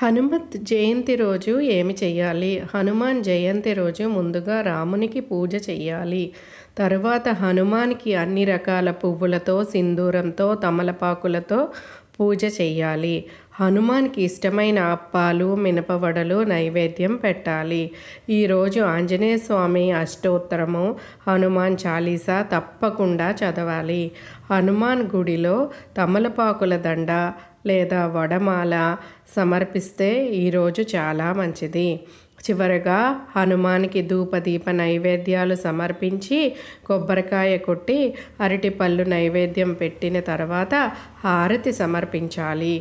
హనుమత్ జయంతి రోజు ఏమి చేయాలి హనుమాన్ జయంతి రోజు ముందుగా రామునికి పూజ చేయాలి తర్వాత హనుమాన్కి అన్ని రకాల పువ్వులతో సింధూరంతో తమలపాకులతో పూజ చేయాలి హనుమాన్కి ఇష్టమైన అప్పాలు మినపవడలు నైవేద్యం పెట్టాలి ఈరోజు ఆంజనేయ స్వామి అష్టోత్తరము హనుమాన్ చాలీసా తప్పకుండా చదవాలి హనుమాన్ గుడిలో తమలపాకుల దండ లేదా వడమాల సమర్పిస్తే ఈరోజు చాలా మంచిది చివరగా హనుమానికి ధూపదీప నైవేద్యాలు సమర్పించి కొబ్బరికాయ కొట్టి అరటిపళ్ళు నైవేద్యం పెట్టిన తర్వాత హారతి సమర్పించాలి